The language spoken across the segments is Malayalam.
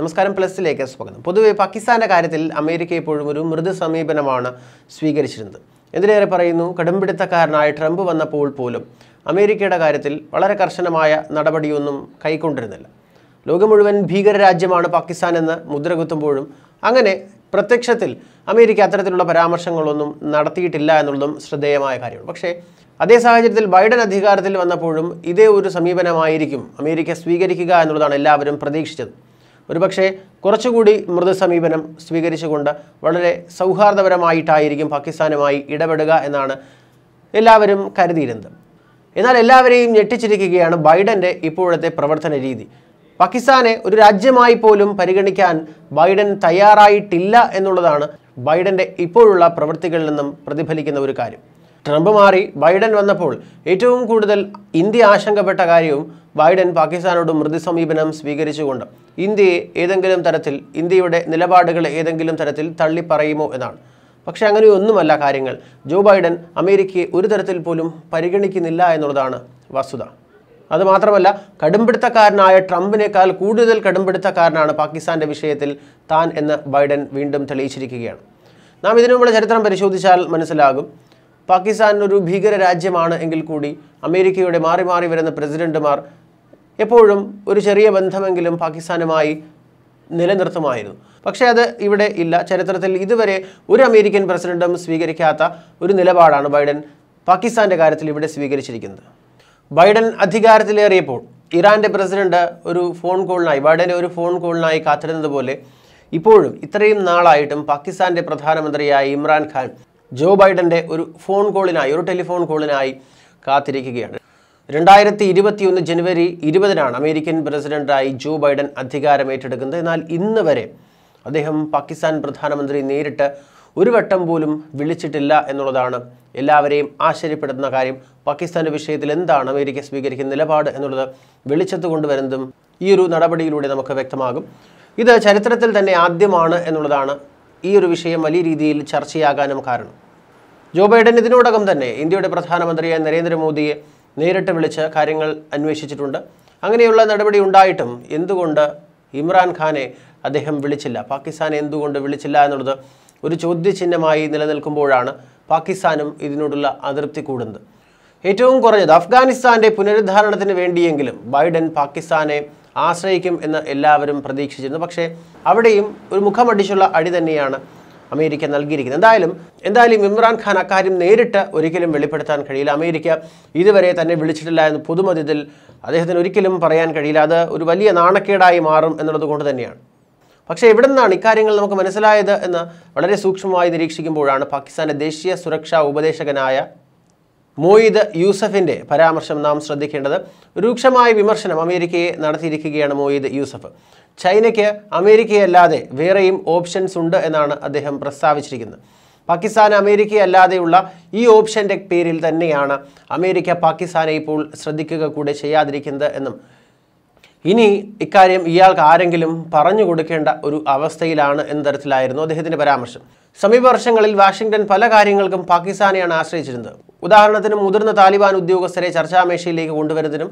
നമസ്കാരം പ്ലസിലേക്ക് സ്വാഗതം പൊതുവെ പാകിസ്ഥാൻ്റെ കാര്യത്തിൽ അമേരിക്ക ഇപ്പോഴും ഒരു മൃദു സമീപനമാണ് സ്വീകരിച്ചിരുന്നത് എന്തിനേറെ പറയുന്നു കടുംപിടുത്തക്കാരനായ ട്രംപ് വന്നപ്പോൾ പോലും അമേരിക്കയുടെ കാര്യത്തിൽ വളരെ കർശനമായ നടപടിയൊന്നും കൈക്കൊണ്ടിരുന്നില്ല ലോകം മുഴുവൻ ഭീകരരാജ്യമാണ് പാകിസ്ഥാൻ എന്ന് മുദ്രകുത്തുമ്പോഴും അങ്ങനെ പ്രത്യക്ഷത്തിൽ അമേരിക്ക അത്തരത്തിലുള്ള പരാമർശങ്ങളൊന്നും നടത്തിയിട്ടില്ല എന്നുള്ളതും ശ്രദ്ധേയമായ കാര്യമാണ് പക്ഷേ അതേ സാഹചര്യത്തിൽ ബൈഡൻ അധികാരത്തിൽ വന്നപ്പോഴും ഇതേ ഒരു സമീപനമായിരിക്കും അമേരിക്ക സ്വീകരിക്കുക എന്നുള്ളതാണ് എല്ലാവരും പ്രതീക്ഷിച്ചത് ഒരുപക്ഷെ കുറച്ചുകൂടി മൃദുസമീപനം സ്വീകരിച്ചുകൊണ്ട് വളരെ സൗഹാർദ്ദപരമായിട്ടായിരിക്കും പാകിസ്ഥാനുമായി ഇടപെടുക എന്നാണ് എല്ലാവരും കരുതിയിരുന്നത് എന്നാൽ എല്ലാവരെയും ഞെട്ടിച്ചിരിക്കുകയാണ് ബൈഡൻ്റെ ഇപ്പോഴത്തെ പ്രവർത്തന രീതി പാകിസ്ഥാനെ ഒരു രാജ്യമായി പോലും പരിഗണിക്കാൻ ബൈഡൻ തയ്യാറായിട്ടില്ല എന്നുള്ളതാണ് ബൈഡൻ്റെ ഇപ്പോഴുള്ള പ്രവൃത്തികളിൽ നിന്നും പ്രതിഫലിക്കുന്ന ഒരു കാര്യം ട്രംപ് മാറി ബൈഡൻ വന്നപ്പോൾ ഏറ്റവും കൂടുതൽ ഇന്ത്യ ആശങ്കപ്പെട്ട കാര്യവും ബൈഡൻ പാകിസ്ഥാനോട് മൃദു സമീപനം സ്വീകരിച്ചുകൊണ്ട് ഇന്ത്യയെ ഏതെങ്കിലും തരത്തിൽ ഇന്ത്യയുടെ നിലപാടുകൾ ഏതെങ്കിലും തരത്തിൽ തള്ളിപ്പറയുമോ എന്നാണ് പക്ഷേ അങ്ങനെയൊന്നുമല്ല കാര്യങ്ങൾ ജോ ബൈഡൻ അമേരിക്കയെ ഒരു തരത്തിൽ പോലും പരിഗണിക്കുന്നില്ല എന്നുള്ളതാണ് വസ്തുത അതുമാത്രമല്ല കടുംപിടുത്തക്കാരനായ ട്രംപിനേക്കാൾ കൂടുതൽ കടുംപിടുത്തക്കാരനാണ് പാകിസ്ഥാൻ്റെ വിഷയത്തിൽ താൻ എന്ന് ബൈഡൻ വീണ്ടും തെളിയിച്ചിരിക്കുകയാണ് നാം ഇതിനു മുമ്പുള്ള ചരിത്രം പരിശോധിച്ചാൽ മനസ്സിലാകും പാകിസ്ഥാൻ ഒരു ഭീകര രാജ്യമാണ് എങ്കിൽ കൂടി അമേരിക്കയുടെ മാറി മാറി വരുന്ന പ്രസിഡന്റുമാർ എപ്പോഴും ഒരു ചെറിയ ബന്ധമെങ്കിലും പാകിസ്ഥാനുമായി നിലനിർത്തുമായിരുന്നു പക്ഷേ അത് ഇവിടെ ഇല്ല ചരിത്രത്തിൽ ഇതുവരെ ഒരു അമേരിക്കൻ പ്രസിഡന്റും സ്വീകരിക്കാത്ത ഒരു നിലപാടാണ് ബൈഡൻ പാകിസ്ഥാൻ്റെ കാര്യത്തിൽ ഇവിടെ സ്വീകരിച്ചിരിക്കുന്നത് ബൈഡൻ അധികാരത്തിലേറിയപ്പോൾ ഇറാൻ്റെ പ്രസിഡന്റ് ഒരു ഫോൺ കോളിനായി ബൈഡൻ ഒരു ഫോൺ കോളിനായി കാത്തിരുന്നത് പോലെ ഇപ്പോഴും ഇത്രയും നാളായിട്ടും പാകിസ്ഥാൻ്റെ പ്രധാനമന്ത്രിയായ ഇമ്രാൻഖാൻ ജോ ബൈഡൻ്റെ ഒരു ഫോൺ കോളിനായി ഒരു ടെലിഫോൺ കോളിനായി കാത്തിരിക്കുകയാണ് രണ്ടായിരത്തി ഇരുപത്തിയൊന്ന് ജനുവരി ഇരുപതിനാണ് അമേരിക്കൻ പ്രസിഡന്റായി ജോ ബൈഡൻ അധികാരം ഏറ്റെടുക്കുന്നത് എന്നാൽ ഇന്ന് വരെ അദ്ദേഹം പാകിസ്ഥാൻ പ്രധാനമന്ത്രി നേരിട്ട് ഒരു വട്ടം പോലും വിളിച്ചിട്ടില്ല എന്നുള്ളതാണ് എല്ലാവരെയും ആശ്ചര്യപ്പെടുത്തുന്ന കാര്യം പാകിസ്ഥാൻ്റെ വിഷയത്തിൽ എന്താണ് അമേരിക്ക സ്വീകരിക്കുന്ന നിലപാട് എന്നുള്ളത് വെളിച്ചത്ത് കൊണ്ടുവരുന്നതും ഈ ഒരു നടപടിയിലൂടെ നമുക്ക് വ്യക്തമാകും ഇത് ചരിത്രത്തിൽ തന്നെ ആദ്യമാണ് എന്നുള്ളതാണ് ഈ ഒരു വിഷയം വലിയ രീതിയിൽ ചർച്ചയാകാനും കാരണം ജോ ബൈഡൻ ഇതിനോടകം തന്നെ ഇന്ത്യയുടെ പ്രധാനമന്ത്രിയായ നരേന്ദ്രമോദിയെ നേരിട്ട് വിളിച്ച് കാര്യങ്ങൾ അന്വേഷിച്ചിട്ടുണ്ട് അങ്ങനെയുള്ള നടപടി ഉണ്ടായിട്ടും എന്തുകൊണ്ട് ഇമ്രാൻഖാനെ അദ്ദേഹം വിളിച്ചില്ല പാകിസ്ഥാനെ എന്തുകൊണ്ട് വിളിച്ചില്ല എന്നുള്ളത് ഒരു ചോദ്യചിഹ്നമായി നിലനിൽക്കുമ്പോഴാണ് പാകിസ്ഥാനും ഇതിനോടുള്ള അതൃപ്തി കൂടുന്നത് ഏറ്റവും കുറഞ്ഞത് അഫ്ഗാനിസ്ഥാൻ്റെ പുനരുദ്ധാരണത്തിന് വേണ്ടിയെങ്കിലും ബൈഡൻ പാകിസ്ഥാനെ ആശ്രയിക്കും എന്ന് എല്ലാവരും പ്രതീക്ഷിച്ചിരുന്നു പക്ഷേ അവിടെയും ഒരു മുഖമടിച്ചുള്ള അടി തന്നെയാണ് അമേരിക്ക നൽകിയിരിക്കുന്നത് എന്തായാലും എന്തായാലും ഇമ്രാൻഖാൻ അക്കാര്യം നേരിട്ട് ഒരിക്കലും വെളിപ്പെടുത്താൻ കഴിയില്ല അമേരിക്ക ഇതുവരെ തന്നെ വിളിച്ചിട്ടില്ല എന്ന് പൊതുമതിൽ അദ്ദേഹത്തിന് ഒരിക്കലും പറയാൻ കഴിയില്ല അത് ഒരു വലിയ നാണക്കേടായി മാറും എന്നുള്ളത് കൊണ്ട് തന്നെയാണ് പക്ഷേ എവിടെ നിന്നാണ് ഇക്കാര്യങ്ങൾ നമുക്ക് മനസ്സിലായത് എന്ന് വളരെ സൂക്ഷ്മമായി നിരീക്ഷിക്കുമ്പോഴാണ് പാകിസ്ഥാൻ്റെ ദേശീയ സുരക്ഷാ ഉപദേശകനായ മോയിദ് യൂസഫിൻ്റെ പരാമർശം നാം ശ്രദ്ധിക്കേണ്ടത് രൂക്ഷമായ വിമർശനം അമേരിക്കയെ നടത്തിയിരിക്കുകയാണ് മോയിദ് യൂസഫ് ചൈനയ്ക്ക് അമേരിക്കയല്ലാതെ വേറെയും ഓപ്ഷൻസ് ഉണ്ട് എന്നാണ് അദ്ദേഹം പ്രസ്താവിച്ചിരിക്കുന്നത് പാകിസ്ഥാൻ അമേരിക്കയല്ലാതെയുള്ള ഈ ഓപ്ഷൻ്റെ പേരിൽ തന്നെയാണ് അമേരിക്ക പാകിസ്ഥാനെ ഇപ്പോൾ ശ്രദ്ധിക്കുക കൂടെ ചെയ്യാതിരിക്കുന്നത് എന്നും ഇനി ഇക്കാര്യം ഇയാൾക്ക് ആരെങ്കിലും പറഞ്ഞു കൊടുക്കേണ്ട ഒരു അവസ്ഥയിലാണ് എന്ന തരത്തിലായിരുന്നു അദ്ദേഹത്തിൻ്റെ പരാമർശം സമീപ വർഷങ്ങളിൽ വാഷിംഗ്ടൺ പല കാര്യങ്ങൾക്കും പാകിസ്ഥാനെയാണ് ആശ്രയിച്ചിരുന്നത് ഉദാഹരണത്തിന് മുതിർന്ന താലിബാൻ ഉദ്യോഗസ്ഥരെ ചർച്ചാമേശയിലേക്ക് കൊണ്ടുവരുന്നതിനും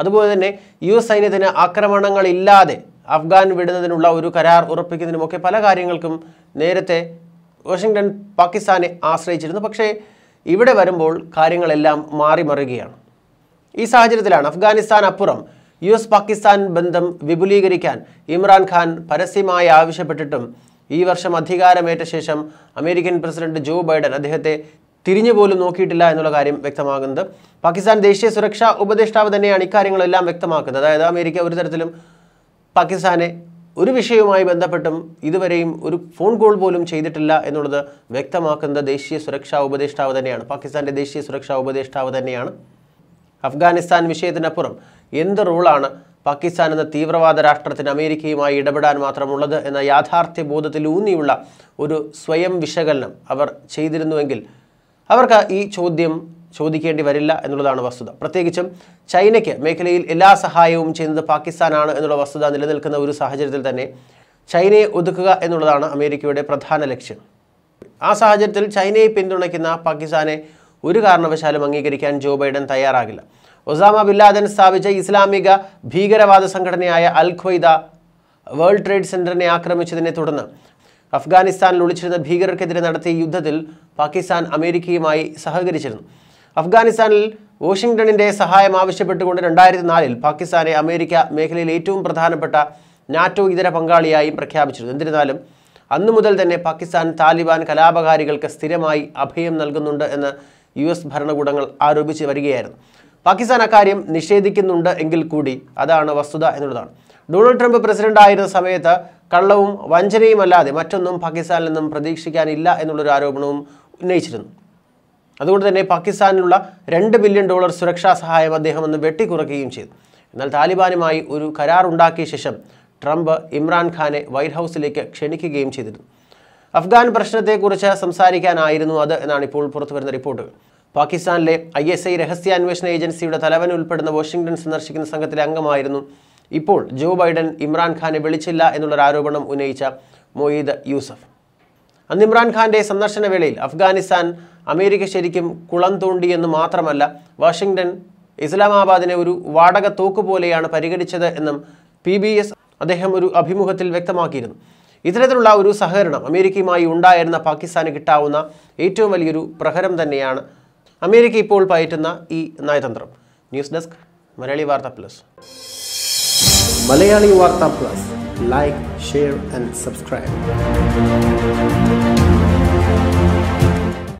അതുപോലെ തന്നെ യു എസ് സൈന്യത്തിന് ആക്രമണങ്ങളില്ലാതെ അഫ്ഗാൻ വിടുന്നതിനുള്ള ഒരു കരാർ ഉറപ്പിക്കുന്നതിനുമൊക്കെ പല കാര്യങ്ങൾക്കും നേരത്തെ വാഷിങ്ടൺ പാകിസ്ഥാനെ ആശ്രയിച്ചിരുന്നു പക്ഷേ ഇവിടെ വരുമ്പോൾ കാര്യങ്ങളെല്ലാം മാറിമറിയുകയാണ് ഈ സാഹചര്യത്തിലാണ് അഫ്ഗാനിസ്ഥാൻ അപ്പുറം യു എസ് പാകിസ്ഥാൻ ബന്ധം വിപുലീകരിക്കാൻ ഇമ്രാൻഖാൻ പരസ്യമായി ആവശ്യപ്പെട്ടിട്ടും ഈ വർഷം അധികാരമേറ്റ ശേഷം അമേരിക്കൻ പ്രസിഡന്റ് ജോ ബൈഡൻ അദ്ദേഹത്തെ തിരിഞ്ഞു പോലും നോക്കിയിട്ടില്ല എന്നുള്ള കാര്യം വ്യക്തമാകുന്നത് പാകിസ്ഥാൻ ദേശീയ സുരക്ഷാ ഉപദേഷ്ടാവ് തന്നെയാണ് ഇക്കാര്യങ്ങളെല്ലാം വ്യക്തമാക്കുന്നത് അതായത് അമേരിക്ക ഒരു തരത്തിലും പാകിസ്ഥാനെ ഒരു വിഷയവുമായി ബന്ധപ്പെട്ടും ഇതുവരെയും ഒരു ഫോൺ കോൾ പോലും ചെയ്തിട്ടില്ല എന്നുള്ളത് വ്യക്തമാക്കുന്നത് ദേശീയ സുരക്ഷാ ഉപദേഷ്ടാവ് തന്നെയാണ് പാകിസ്ഥാൻ്റെ ദേശീയ സുരക്ഷാ ഉപദേഷ്ടാവ് തന്നെയാണ് അഫ്ഗാനിസ്ഥാൻ വിഷയത്തിനപ്പുറം എന്ത് റോളാണ് പാകിസ്ഥാൻ എന്ന തീവ്രവാദ രാഷ്ട്രത്തിന് അമേരിക്കയുമായി ഇടപെടാൻ മാത്രമുള്ളത് എന്ന യാഥാർത്ഥ്യ ബോധത്തിലൂന്നിയുള്ള ഒരു സ്വയം വിശകലനം അവർ ചെയ്തിരുന്നുവെങ്കിൽ അവർക്ക് ഈ ചോദ്യം ചോദിക്കേണ്ടി വരില്ല എന്നുള്ളതാണ് വസ്തുത പ്രത്യേകിച്ചും ചൈനയ്ക്ക് മേഖലയിൽ എല്ലാ സഹായവും ചെയ്യുന്നത് പാകിസ്ഥാനാണ് എന്നുള്ള വസ്തുത നിലനിൽക്കുന്ന ഒരു സാഹചര്യത്തിൽ തന്നെ ചൈനയെ ഒതുക്കുക എന്നുള്ളതാണ് അമേരിക്കയുടെ പ്രധാന ലക്ഷ്യം ആ സാഹചര്യത്തിൽ ചൈനയെ പിന്തുണയ്ക്കുന്ന പാകിസ്ഥാനെ ഒരു കാരണവശാലും അംഗീകരിക്കാൻ ജോ ബൈഡൻ തയ്യാറാകില്ല ഒസാമ ബില്ലാദൻ സ്ഥാപിച്ച ഇസ്ലാമിക ഭീകരവാദ സംഘടനയായ അൽ വേൾഡ് ട്രേഡ് സെൻറ്ററിനെ ആക്രമിച്ചതിനെ തുടർന്ന് അഫ്ഗാനിസ്ഥാനിൽ ഒളിച്ചിരുന്ന ഭീകരർക്കെതിരെ നടത്തിയ യുദ്ധത്തിൽ പാകിസ്ഥാൻ അമേരിക്കയുമായി സഹകരിച്ചിരുന്നു അഫ്ഗാനിസ്ഥാനിൽ വാഷിംഗ്ടണിൻ്റെ സഹായം ആവശ്യപ്പെട്ടുകൊണ്ട് രണ്ടായിരത്തി നാലിൽ പാകിസ്ഥാനെ അമേരിക്ക മേഖലയിൽ ഏറ്റവും പ്രധാനപ്പെട്ട നാറ്റോ ഇതര പങ്കാളിയായി പ്രഖ്യാപിച്ചിരുന്നു എന്നിരുന്നാലും അന്നു മുതൽ തന്നെ പാകിസ്ഥാൻ താലിബാൻ കലാപകാരികൾക്ക് സ്ഥിരമായി അഭയം നൽകുന്നുണ്ട് എന്ന് യു എസ് ഭരണകൂടങ്ങൾ ആരോപിച്ച് വരികയായിരുന്നു പാകിസ്ഥാൻ അക്കാര്യം നിഷേധിക്കുന്നുണ്ട് എങ്കിൽ കൂടി അതാണ് വസ്തുത എന്നുള്ളതാണ് ഡൊണാൾഡ് ട്രംപ് പ്രസിഡന്റ് ആയിരുന്ന സമയത്ത് കള്ളവും വഞ്ചനയുമല്ലാതെ മറ്റൊന്നും പാകിസ്ഥാനിൽ നിന്നും പ്രതീക്ഷിക്കാനില്ല എന്നുള്ളൊരു ആരോപണവും ഉന്നയിച്ചിരുന്നു അതുകൊണ്ട് തന്നെ പാകിസ്ഥാനിലുള്ള രണ്ട് ബില്യൺ ഡോളർ സുരക്ഷാ സഹായം അദ്ദേഹം ഒന്ന് വെട്ടിക്കുറയ്ക്കുകയും ചെയ്തു എന്നാൽ താലിബാനുമായി ഒരു കരാറുണ്ടാക്കിയ ശേഷം ട്രംപ് ഇമ്രാൻഖാനെ വൈറ്റ് ഹൗസിലേക്ക് ക്ഷണിക്കുകയും ചെയ്തിരുന്നു അഫ്ഗാൻ പ്രശ്നത്തെക്കുറിച്ച് സംസാരിക്കാനായിരുന്നു അത് എന്നാണ് ഇപ്പോൾ പുറത്തുവരുന്ന റിപ്പോർട്ടുകൾ പാകിസ്ഥാനിലെ ഐ എസ് ഐ രഹസ്യാന്വേഷണ ഏജൻസിയുടെ തലവൻ ഉൾപ്പെടുന്ന വാഷിംഗ്ടൺ സന്ദർശിക്കുന്ന സംഘത്തിലെ അംഗമായിരുന്നു ഇപ്പോൾ ജോ ബൈഡൻ ഇമ്രാൻഖാനെ വിളിച്ചില്ല എന്നുള്ളൊരു ആരോപണം ഉന്നയിച്ച മൊയ്ദ് യൂസഫ് അന്ന് ഇമ്രാൻഖാൻ്റെ സന്ദർശന വേളയിൽ അഫ്ഗാനിസ്ഥാൻ അമേരിക്ക ശരിക്കും കുളം തോണ്ടിയെന്ന് മാത്രമല്ല വാഷിങ്ടൺ ഇസ്ലാമാബാദിനെ ഒരു വാടക തോക്ക് പോലെയാണ് പരിഗണിച്ചത് എന്നും പി ബി എസ് അദ്ദേഹം ഒരു അഭിമുഖത്തിൽ വ്യക്തമാക്കിയിരുന്നു ഇത്തരത്തിലുള്ള ഒരു സഹകരണം അമേരിക്കയുമായി ഉണ്ടായിരുന്ന പാകിസ്ഥാന് കിട്ടാവുന്ന ഏറ്റവും വലിയൊരു പ്രഹരം തന്നെയാണ് അമേരിക്ക ഇപ്പോൾ പയറ്റുന്ന ഈ നയതന്ത്രം news desk Malayali Varta plus Malayali Varta Plus. Like, share and subscribe.